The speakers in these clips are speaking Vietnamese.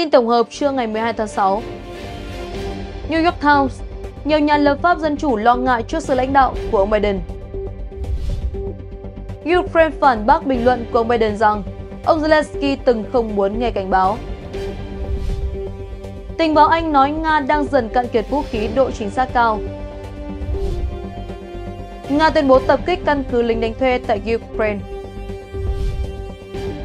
Tin tổng hợp trưa ngày 12 tháng 6. New York Times, nhiều nhà lập pháp dân chủ lo ngại trước sự lãnh đạo của ông Biden. Ukraine phản bác bình luận của ông Biden rằng ông Zelensky từng không muốn nghe cảnh báo. Tình báo Anh nói Nga đang dần cạn kiệt vũ khí độ chính xác cao. Nga tuyên bố tập kích căn cứ lính đánh thuê tại Ukraine.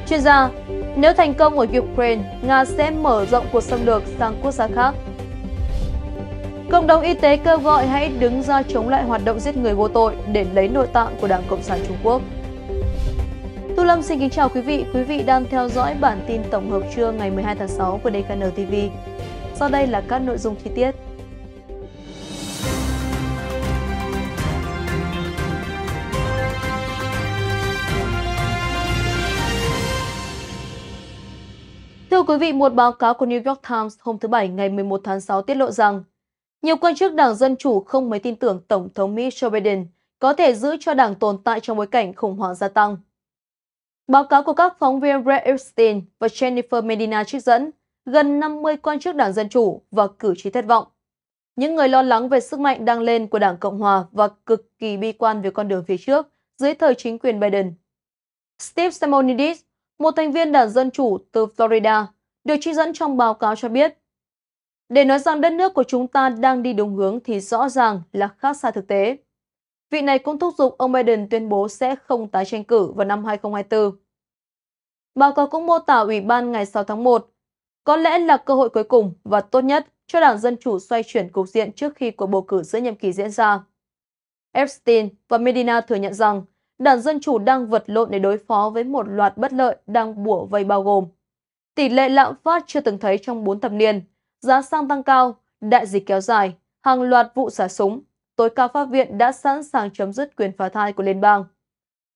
Chuyên gia, nếu thành công ở Ukraine, Nga sẽ mở rộng cuộc xâm lược sang quốc gia khác. Cộng đồng y tế kêu gọi hãy đứng ra chống lại hoạt động giết người vô tội để lấy nội tạng của Đảng Cộng sản Trung Quốc. Tu Lâm xin kính chào quý vị. Quý vị đang theo dõi bản tin tổng hợp trưa ngày 12 tháng 6 của DKN TV. Sau đây là các nội dung chi tiết. Thưa quý vị, một báo cáo của New York Times hôm thứ Bảy ngày 11 tháng 6 tiết lộ rằng nhiều quan chức đảng Dân Chủ không mấy tin tưởng Tổng thống Mỹ Joe Biden có thể giữ cho đảng tồn tại trong bối cảnh khủng hoảng gia tăng. Báo cáo của các phóng viên Brad Epstein và Jennifer Medina trích dẫn gần 50 quan chức đảng Dân Chủ và cử tri thất vọng. Những người lo lắng về sức mạnh đang lên của đảng Cộng Hòa và cực kỳ bi quan về con đường phía trước dưới thời chính quyền Biden. Steve Simonides, một thành viên đảng Dân Chủ từ Florida, được trích dẫn trong báo cáo cho biết. Để nói rằng đất nước của chúng ta đang đi đúng hướng thì rõ ràng là khác xa thực tế. Vị này cũng thúc giục ông Biden tuyên bố sẽ không tái tranh cử vào năm 2024. Báo cáo cũng mô tả Ủy ban ngày 6 tháng 1, có lẽ là cơ hội cuối cùng và tốt nhất cho Đảng Dân Chủ xoay chuyển cục diện trước khi cuộc bầu cử giữa nhiệm kỳ diễn ra. Epstein và Medina thừa nhận rằng đảng Dân Chủ đang vật lộn để đối phó với một loạt bất lợi đang bủa vây bao gồm tỷ lệ lạm phát chưa từng thấy trong 4 thập niên, giá xăng tăng cao, đại dịch kéo dài, hàng loạt vụ xả súng, tối cao pháp viện đã sẵn sàng chấm dứt quyền phá thai của liên bang.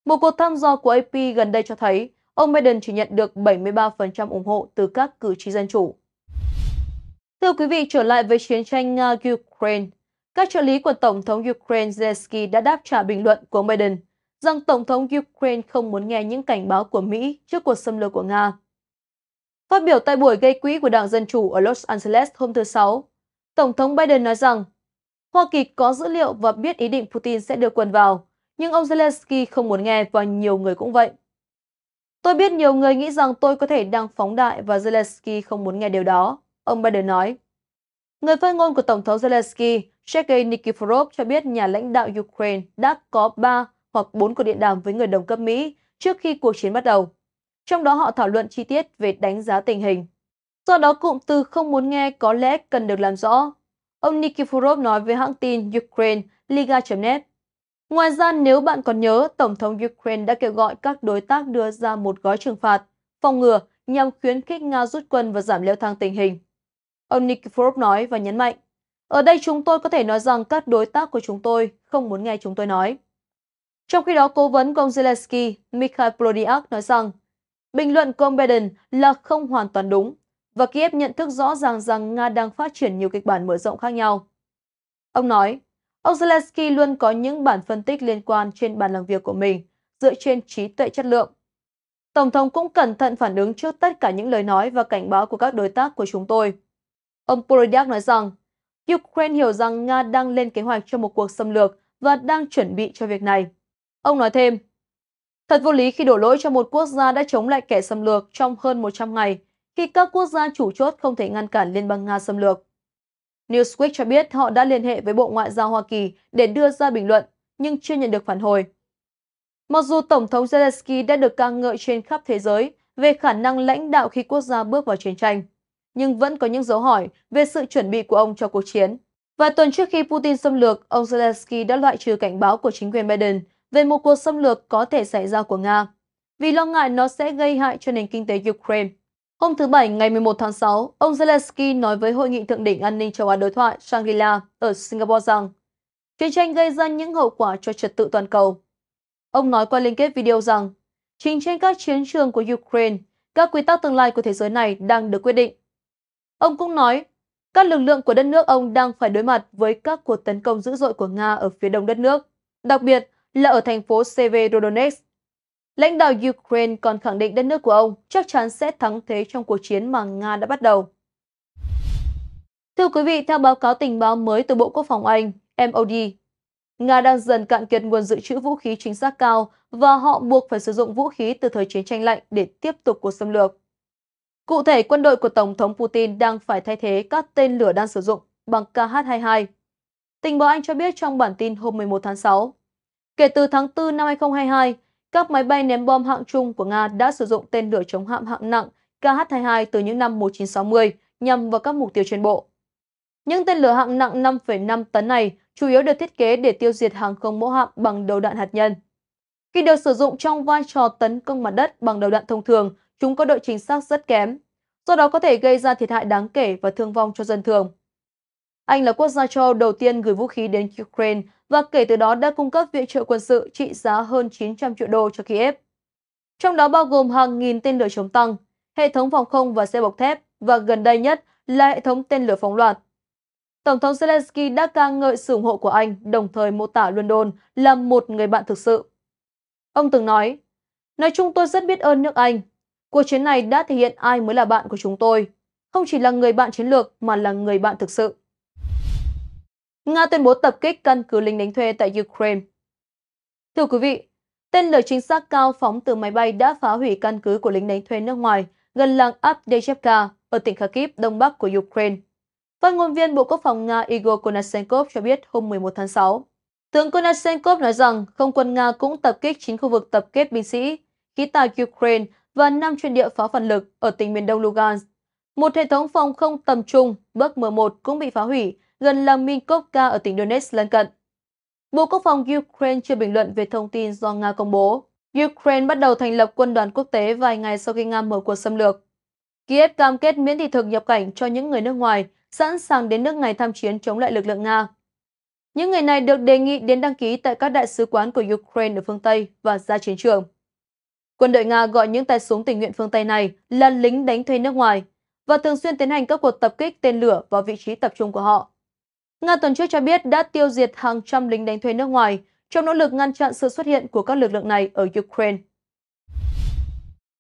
Một cuộc thăm dò của AP gần đây cho thấy ông Biden chỉ nhận được 73% ủng hộ từ các cử tri Dân Chủ. Thưa quý vị, trở lại với chiến tranh Nga-Ukraine, các trợ lý của Tổng thống Ukraine Zelensky đã đáp trả bình luận của ông Biden – rằng Tổng thống Ukraine không muốn nghe những cảnh báo của Mỹ trước cuộc xâm lược của Nga. Phát biểu tại buổi gây quỹ của Đảng Dân Chủ ở Los Angeles hôm thứ Sáu, Tổng thống Biden nói rằng Hoa Kỳ có dữ liệu và biết ý định Putin sẽ đưa quân vào, nhưng ông Zelensky không muốn nghe và nhiều người cũng vậy. Tôi biết nhiều người nghĩ rằng tôi có thể đang phóng đại và Zelensky không muốn nghe điều đó, ông Biden nói. Người phát ngôn của Tổng thống Zelensky, Sergei Nikiforov cho biết nhà lãnh đạo Ukraine đã có 3 hoặc 4 cuộc điện đàm với người đồng cấp Mỹ trước khi cuộc chiến bắt đầu. Trong đó họ thảo luận chi tiết về đánh giá tình hình. Do đó cụm từ không muốn nghe có lẽ cần được làm rõ. Ông Nikiforov nói với hãng tin Ukraine Liga.net. Ngoài ra, nếu bạn còn nhớ, Tổng thống Ukraine đã kêu gọi các đối tác đưa ra một gói trừng phạt, phòng ngừa nhằm khuyến khích Nga rút quân và giảm leo thang tình hình. Ông Nikiforov nói và nhấn mạnh, ở đây chúng tôi có thể nói rằng các đối tác của chúng tôi không muốn nghe chúng tôi nói. Trong khi đó, cố vấn của ông Zelensky, Mikhail Podolyak nói rằng bình luận của ông Biden là không hoàn toàn đúng và Kiev nhận thức rõ ràng rằng Nga đang phát triển nhiều kịch bản mở rộng khác nhau. Ông nói, ông Zelensky luôn có những bản phân tích liên quan trên bàn làm việc của mình dựa trên trí tuệ chất lượng. Tổng thống cũng cẩn thận phản ứng trước tất cả những lời nói và cảnh báo của các đối tác của chúng tôi. Ông Polodyak nói rằng, Ukraine hiểu rằng Nga đang lên kế hoạch cho một cuộc xâm lược và đang chuẩn bị cho việc này. Ông nói thêm, thật vô lý khi đổ lỗi cho một quốc gia đã chống lại kẻ xâm lược trong hơn 100 ngày, khi các quốc gia chủ chốt không thể ngăn cản Liên bang Nga xâm lược. Newsweek cho biết họ đã liên hệ với Bộ Ngoại giao Hoa Kỳ để đưa ra bình luận, nhưng chưa nhận được phản hồi. Mặc dù Tổng thống Zelensky đã được ca ngợi trên khắp thế giới về khả năng lãnh đạo khi quốc gia bước vào chiến tranh, nhưng vẫn có những dấu hỏi về sự chuẩn bị của ông cho cuộc chiến. Và tuần trước khi Putin xâm lược, ông Zelensky đã loại trừ cảnh báo của chính quyền Biden về một cuộc xâm lược có thể xảy ra của Nga, vì lo ngại nó sẽ gây hại cho nền kinh tế Ukraine. Hôm thứ Bảy ngày 11 tháng 6, ông Zelensky nói với Hội nghị Thượng đỉnh An ninh châu Á đối thoại Shangri-La ở Singapore rằng chiến tranh gây ra những hậu quả cho trật tự toàn cầu. Ông nói qua liên kết video rằng chính trên các chiến trường của Ukraine, các quy tắc tương lai của thế giới này đang được quyết định. Ông cũng nói các lực lượng của đất nước ông đang phải đối mặt với các cuộc tấn công dữ dội của Nga ở phía đông đất nước. Đặc biệt, là ở thành phố Severodonetsk. Lãnh đạo Ukraine còn khẳng định đất nước của ông chắc chắn sẽ thắng thế trong cuộc chiến mà Nga đã bắt đầu. Thưa quý vị, theo báo cáo tình báo mới từ Bộ Quốc phòng Anh, MOD, Nga đang dần cạn kiệt nguồn dự trữ vũ khí chính xác cao và họ buộc phải sử dụng vũ khí từ thời chiến tranh lạnh để tiếp tục cuộc xâm lược. Cụ thể, quân đội của Tổng thống Putin đang phải thay thế các tên lửa đang sử dụng bằng KH-22. Tình báo Anh cho biết trong bản tin hôm 11 tháng 6, Kể từ tháng 4 năm 2022, các máy bay ném bom hạng trung của Nga đã sử dụng tên lửa chống hạm hạng nặng KH-22 từ những năm 1960 nhằm vào các mục tiêu trên bộ. Những tên lửa hạng nặng 5,5 tấn này chủ yếu được thiết kế để tiêu diệt hàng không mẫu hạm bằng đầu đạn hạt nhân. Khi được sử dụng trong vai trò tấn công mặt đất bằng đầu đạn thông thường, chúng có độ chính xác rất kém, do đó có thể gây ra thiệt hại đáng kể và thương vong cho dân thường. Anh là quốc gia châu đầu tiên gửi vũ khí đến Ukraine và kể từ đó đã cung cấp viện trợ quân sự trị giá hơn 900 triệu đô cho Kiev. Trong đó bao gồm hàng nghìn tên lửa chống tăng, hệ thống phòng không và xe bọc thép và gần đây nhất là hệ thống tên lửa phóng loạt. Tổng thống Zelensky đã ca ngợi sự ủng hộ của Anh, đồng thời mô tả London là một người bạn thực sự. Ông từng nói, Nói chung tôi rất biết ơn nước Anh. Cuộc chiến này đã thể hiện ai mới là bạn của chúng tôi, không chỉ là người bạn chiến lược mà là người bạn thực sự. Nga tuyên bố tập kích căn cứ lính đánh thuê tại Ukraine. Thưa quý vị, tên lửa chính xác cao phóng từ máy bay đã phá hủy căn cứ của lính đánh thuê nước ngoài gần làng Avdeyevka ở tỉnh Kharkiv, đông bắc của Ukraine. Phát ngôn viên Bộ Quốc phòng Nga Igor Konashenkov cho biết hôm 11 tháng 6. Tướng Konashenkov nói rằng không quân Nga cũng tập kích 9 khu vực tập kết binh sĩ, khí tài Ukraine và năm chuyên địa pháo phản lực ở tỉnh miền đông Lugansk. Một hệ thống phòng không tầm trung, bước M1 cũng bị phá hủy gần làng Minkovka ở tỉnh Donetsk lân cận. Bộ Quốc phòng Ukraine chưa bình luận về thông tin do Nga công bố. Ukraine bắt đầu thành lập quân đoàn quốc tế vài ngày sau khi Nga mở cuộc xâm lược. Kiev cam kết miễn thị thực nhập cảnh cho những người nước ngoài sẵn sàng đến nước này tham chiến chống lại lực lượng Nga. Những người này được đề nghị đến đăng ký tại các đại sứ quán của Ukraine ở phương Tây và ra chiến trường. Quân đội Nga gọi những tay súng tình nguyện phương Tây này là lính đánh thuê nước ngoài và thường xuyên tiến hành các cuộc tập kích tên lửa vào vị trí tập trung của họ. Nga tuần trước cho biết đã tiêu diệt hàng trăm lính đánh thuê nước ngoài trong nỗ lực ngăn chặn sự xuất hiện của các lực lượng này ở Ukraine.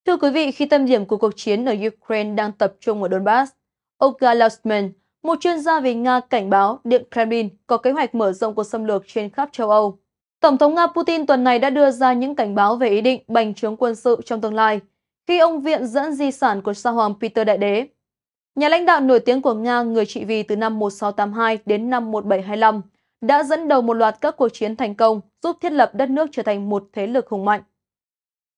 Thưa quý vị, khi tâm điểm của cuộc chiến ở Ukraine đang tập trung ở Donbass, Olga Lausman, một chuyên gia về Nga cảnh báo Điện Kremlin có kế hoạch mở rộng cuộc xâm lược trên khắp châu Âu. Tổng thống Nga Putin tuần này đã đưa ra những cảnh báo về ý định bành trướng quân sự trong tương lai, khi ông viện dẫn di sản của Sa Hoàng Peter Đại Đế Nhà lãnh đạo nổi tiếng của Nga, người trị vì từ năm 1682 đến năm 1725, đã dẫn đầu một loạt các cuộc chiến thành công, giúp thiết lập đất nước trở thành một thế lực hùng mạnh.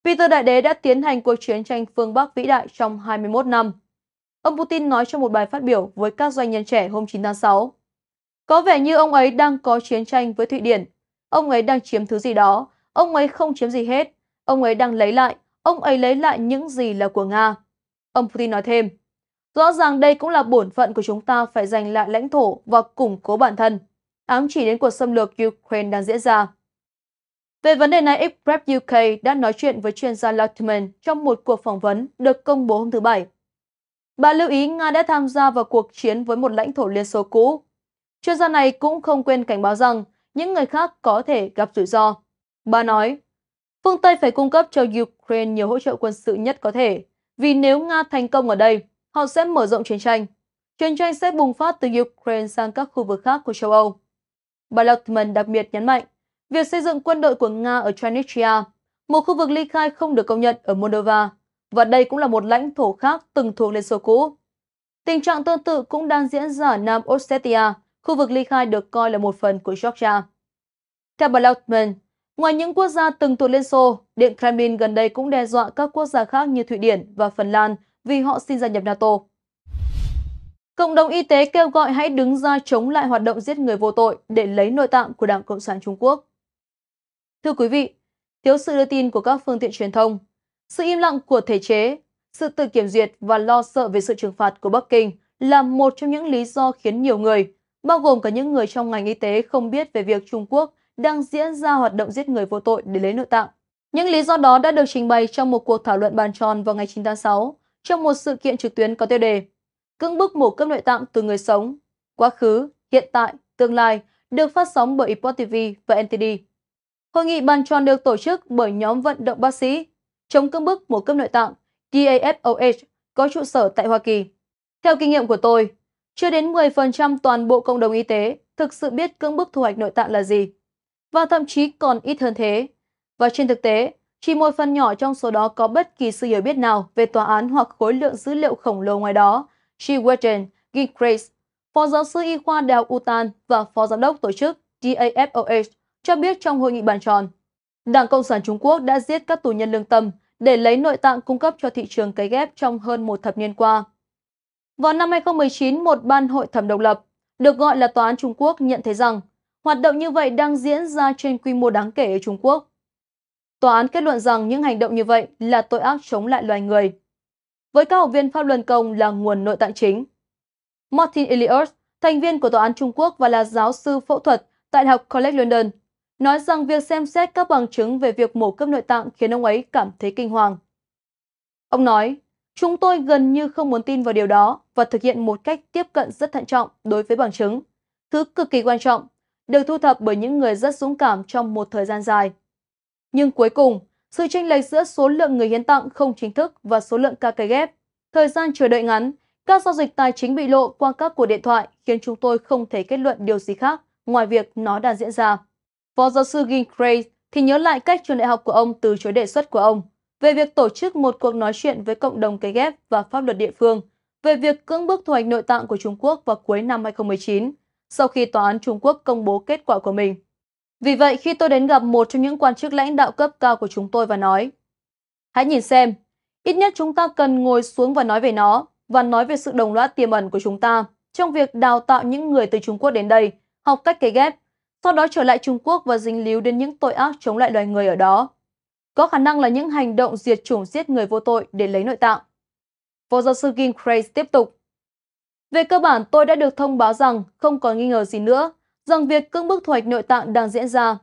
Peter Đại Đế đã tiến hành cuộc chiến tranh phương Bắc vĩ đại trong 21 năm. Ông Putin nói trong một bài phát biểu với các doanh nhân trẻ hôm 9 tháng 6. Có vẻ như ông ấy đang có chiến tranh với Thụy Điển. Ông ấy đang chiếm thứ gì đó. Ông ấy không chiếm gì hết. Ông ấy đang lấy lại. Ông ấy lấy lại những gì là của Nga. Ông Putin nói thêm. Rõ ràng đây cũng là bổn phận của chúng ta phải giành lại lãnh thổ và củng cố bản thân, ám chỉ đến cuộc xâm lược Ukraine đang diễn ra. Về vấn đề này, Express UK đã nói chuyện với chuyên gia Lutman trong một cuộc phỏng vấn được công bố hôm thứ Bảy. Bà lưu ý Nga đã tham gia vào cuộc chiến với một lãnh thổ Liên Xô cũ. Chuyên gia này cũng không quên cảnh báo rằng những người khác có thể gặp rủi ro. Bà nói, phương Tây phải cung cấp cho Ukraine nhiều hỗ trợ quân sự nhất có thể, vì nếu Nga thành công ở đây, Họ sẽ mở rộng chiến tranh. Chiến tranh sẽ bùng phát từ Ukraine sang các khu vực khác của châu Âu. Bà Lautman đặc biệt nhấn mạnh, việc xây dựng quân đội của Nga ở Transnistria, một khu vực ly khai không được công nhận ở Moldova, và đây cũng là một lãnh thổ khác từng thuộc Liên Xô cũ. Tình trạng tương tự cũng đang diễn ra ở Nam Ossetia, khu vực ly khai được coi là một phần của Georgia. Theo bà Lautman, ngoài những quốc gia từng thuộc Liên Xô, Điện Kremlin gần đây cũng đe dọa các quốc gia khác như Thụy Điển và Phần Lan vì họ xin gia nhập NATO. Cộng đồng y tế kêu gọi hãy đứng ra chống lại hoạt động giết người vô tội để lấy nội tạng của Đảng Cộng sản Trung Quốc. Thưa quý vị, thiếu sự đưa tin của các phương tiện truyền thông, sự im lặng của thể chế, sự tự kiểm duyệt và lo sợ về sự trừng phạt của Bắc Kinh là một trong những lý do khiến nhiều người, bao gồm cả những người trong ngành y tế không biết về việc Trung Quốc đang diễn ra hoạt động giết người vô tội để lấy nội tạng. Những lý do đó đã được trình bày trong một cuộc thảo luận bàn tròn vào ngày 9 tháng 6 trong một sự kiện trực tuyến có tiêu đề Cưỡng bức mổ cấp nội tạng từ người sống, quá khứ, hiện tại, tương lai được phát sóng bởi Ipod TV và NTD. Hội nghị bàn tròn được tổ chức bởi nhóm vận động bác sĩ chống cưỡng bức mổ cấp nội tạng KAFOH có trụ sở tại Hoa Kỳ. Theo kinh nghiệm của tôi, chưa đến 10% toàn bộ cộng đồng y tế thực sự biết cưỡng bức thu hoạch nội tạng là gì, và thậm chí còn ít hơn thế. Và trên thực tế, chỉ một phần nhỏ trong số đó có bất kỳ sự hiểu biết nào về tòa án hoặc khối lượng dữ liệu khổng lồ ngoài đó. She Wetton Gilchrist, Phó giáo sư y khoa Đào học Utan và Phó giám đốc tổ chức DAFOH cho biết trong hội nghị bàn tròn. Đảng Cộng sản Trung Quốc đã giết các tù nhân lương tâm để lấy nội tạng cung cấp cho thị trường cấy ghép trong hơn một thập niên qua. Vào năm 2019, một ban hội thẩm độc lập, được gọi là Tòa án Trung Quốc nhận thấy rằng hoạt động như vậy đang diễn ra trên quy mô đáng kể ở Trung Quốc Tòa án kết luận rằng những hành động như vậy là tội ác chống lại loài người. Với các học viên Pháp Luân Công là nguồn nội tạng chính. Martin Elias, thành viên của Tòa án Trung Quốc và là giáo sư phẫu thuật tại học College London, nói rằng việc xem xét các bằng chứng về việc mổ cướp nội tạng khiến ông ấy cảm thấy kinh hoàng. Ông nói, chúng tôi gần như không muốn tin vào điều đó và thực hiện một cách tiếp cận rất thận trọng đối với bằng chứng. Thứ cực kỳ quan trọng, được thu thập bởi những người rất dũng cảm trong một thời gian dài. Nhưng cuối cùng, sự tranh lệch giữa số lượng người hiến tặng không chính thức và số lượng ca cấy ghép, thời gian chờ đợi ngắn, các giao dịch tài chính bị lộ qua các cuộc điện thoại khiến chúng tôi không thể kết luận điều gì khác ngoài việc nó đang diễn ra. Phó giáo sư Gin Gray thì nhớ lại cách trường đại học của ông từ chối đề xuất của ông về việc tổ chức một cuộc nói chuyện với cộng đồng cấy ghép và pháp luật địa phương về việc cưỡng bức thu hoạch nội tạng của Trung Quốc vào cuối năm 2019 sau khi tòa án Trung Quốc công bố kết quả của mình. Vì vậy khi tôi đến gặp một trong những quan chức lãnh đạo cấp cao của chúng tôi và nói Hãy nhìn xem, ít nhất chúng ta cần ngồi xuống và nói về nó và nói về sự đồng lõa tiềm ẩn của chúng ta trong việc đào tạo những người từ Trung Quốc đến đây, học cách cấy ghép, sau đó trở lại Trung Quốc và dính líu đến những tội ác chống lại loài người ở đó. Có khả năng là những hành động diệt chủng giết người vô tội để lấy nội tạng. Phó giáo sư Gingrey tiếp tục. Về cơ bản, tôi đã được thông báo rằng không còn nghi ngờ gì nữa rằng việc cưỡng bức thu hoạch nội tạng đang diễn ra.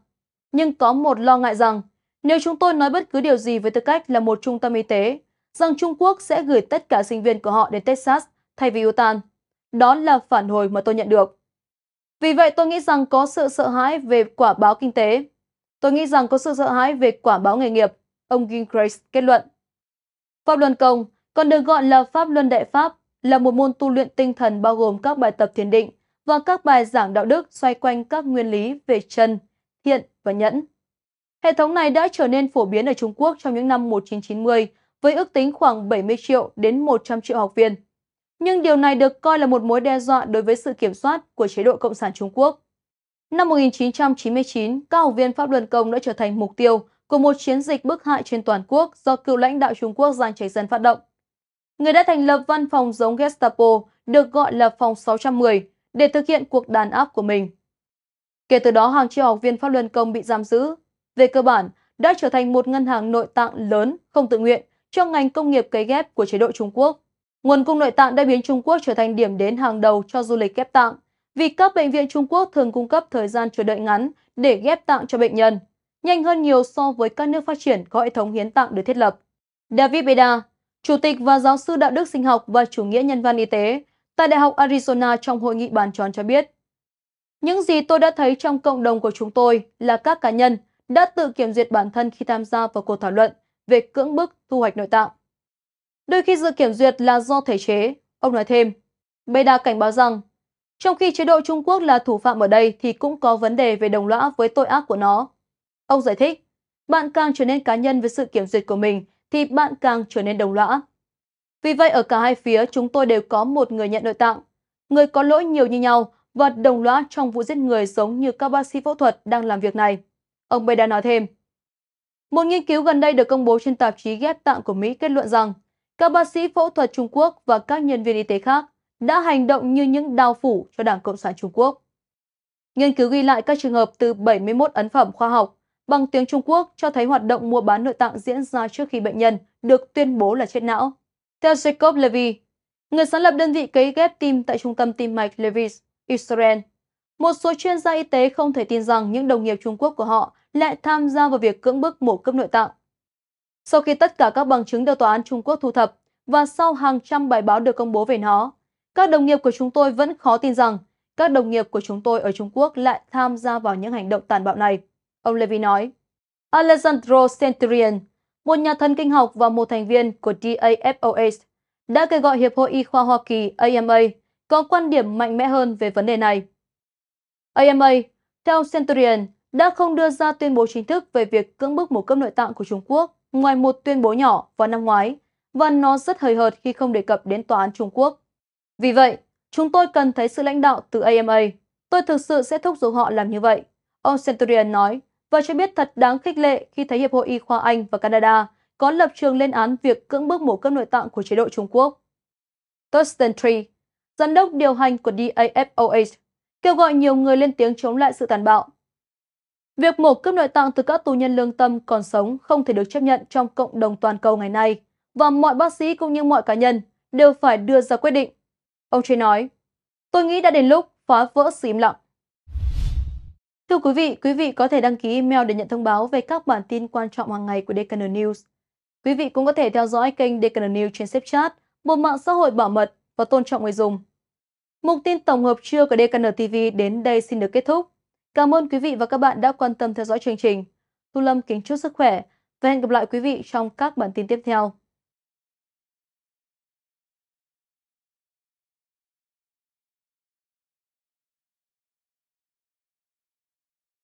Nhưng có một lo ngại rằng, nếu chúng tôi nói bất cứ điều gì với tư cách là một trung tâm y tế, rằng Trung Quốc sẽ gửi tất cả sinh viên của họ đến Texas thay vì Utah. Đó là phản hồi mà tôi nhận được. Vì vậy tôi nghĩ rằng có sự sợ hãi về quả báo kinh tế. Tôi nghĩ rằng có sự sợ hãi về quả báo nghề nghiệp, ông Gingras kết luận. Pháp luân công, còn được gọi là pháp luân đại pháp, là một môn tu luyện tinh thần bao gồm các bài tập thiền định, và các bài giảng đạo đức xoay quanh các nguyên lý về chân, thiện và nhẫn. Hệ thống này đã trở nên phổ biến ở Trung Quốc trong những năm 1990 với ước tính khoảng 70 triệu đến 100 triệu học viên. Nhưng điều này được coi là một mối đe dọa đối với sự kiểm soát của chế độ Cộng sản Trung Quốc. Năm 1999, các học viên Pháp Luân Công đã trở thành mục tiêu của một chiến dịch bức hại trên toàn quốc do cựu lãnh đạo Trung Quốc Giang Trạch Dân phát động. Người đã thành lập văn phòng giống Gestapo được gọi là phòng 610 để thực hiện cuộc đàn áp của mình. Kể từ đó, hàng triệu học viên Pháp Luân Công bị giam giữ. Về cơ bản, đã trở thành một ngân hàng nội tạng lớn không tự nguyện trong ngành công nghiệp cấy ghép của chế độ Trung Quốc. Nguồn cung nội tạng đã biến Trung Quốc trở thành điểm đến hàng đầu cho du lịch ghép tạng, vì các bệnh viện Trung Quốc thường cung cấp thời gian chờ đợi ngắn để ghép tạng cho bệnh nhân, nhanh hơn nhiều so với các nước phát triển có hệ thống hiến tạng được thiết lập. David Beda, Chủ tịch và Giáo sư Đạo đức Sinh học và Chủ nghĩa Nhân văn Y tế tại Đại học Arizona trong hội nghị bàn tròn cho biết. Những gì tôi đã thấy trong cộng đồng của chúng tôi là các cá nhân đã tự kiểm duyệt bản thân khi tham gia vào cuộc thảo luận về cưỡng bức thu hoạch nội tạng. Đôi khi sự kiểm duyệt là do thể chế, ông nói thêm. Beda cảnh báo rằng, trong khi chế độ Trung Quốc là thủ phạm ở đây thì cũng có vấn đề về đồng lõa với tội ác của nó. Ông giải thích, bạn càng trở nên cá nhân với sự kiểm duyệt của mình thì bạn càng trở nên đồng lõa. Vì vậy ở cả hai phía chúng tôi đều có một người nhận nội tạng. Người có lỗi nhiều như nhau và đồng loạt trong vụ giết người giống như các bác sĩ phẫu thuật đang làm việc này. Ông Beda nói thêm. Một nghiên cứu gần đây được công bố trên tạp chí ghép tạng của Mỹ kết luận rằng các bác sĩ phẫu thuật Trung Quốc và các nhân viên y tế khác đã hành động như những đao phủ cho Đảng Cộng sản Trung Quốc. Nghiên cứu ghi lại các trường hợp từ 71 ấn phẩm khoa học bằng tiếng Trung Quốc cho thấy hoạt động mua bán nội tạng diễn ra trước khi bệnh nhân được tuyên bố là chết não. Theo Jacob Levy, người sáng lập đơn vị cấy ghép tim tại trung tâm tim mạch Levis, Israel, một số chuyên gia y tế không thể tin rằng những đồng nghiệp Trung Quốc của họ lại tham gia vào việc cưỡng bức mổ cướp nội tạng. Sau khi tất cả các bằng chứng được tòa án Trung Quốc thu thập và sau hàng trăm bài báo được công bố về nó, các đồng nghiệp của chúng tôi vẫn khó tin rằng các đồng nghiệp của chúng tôi ở Trung Quốc lại tham gia vào những hành động tàn bạo này, ông Levy nói. Alessandro Centurion, một nhà thần kinh học và một thành viên của DAFOS, đã kêu gọi Hiệp hội Y khoa Hoa Kỳ AMA có quan điểm mạnh mẽ hơn về vấn đề này. AMA, theo Centurion, đã không đưa ra tuyên bố chính thức về việc cưỡng bức một cấp nội tạng của Trung Quốc ngoài một tuyên bố nhỏ vào năm ngoái và nó rất hời hợt khi không đề cập đến tòa án Trung Quốc. Vì vậy, chúng tôi cần thấy sự lãnh đạo từ AMA. Tôi thực sự sẽ thúc giục họ làm như vậy, ông Centurion nói và cho biết thật đáng khích lệ khi thấy Hiệp hội Y khoa Anh và Canada có lập trường lên án việc cưỡng bức mổ cấp nội tạng của chế độ Trung Quốc. Thurston Tree, giám đốc điều hành của DAFOH, kêu gọi nhiều người lên tiếng chống lại sự tàn bạo. Việc mổ cướp nội tạng từ các tù nhân lương tâm còn sống không thể được chấp nhận trong cộng đồng toàn cầu ngày nay và mọi bác sĩ cũng như mọi cá nhân đều phải đưa ra quyết định. Ông Trey nói, tôi nghĩ đã đến lúc phá vỡ sự im lặng. Thưa quý vị, quý vị có thể đăng ký email để nhận thông báo về các bản tin quan trọng hàng ngày của Deccan News. Quý vị cũng có thể theo dõi kênh Deccan News trên Snapchat, một mạng xã hội bảo mật và tôn trọng người dùng. Mục tin tổng hợp trưa của Deccan TV đến đây xin được kết thúc. Cảm ơn quý vị và các bạn đã quan tâm theo dõi chương trình. Thu Lâm kính chúc sức khỏe và hẹn gặp lại quý vị trong các bản tin tiếp theo.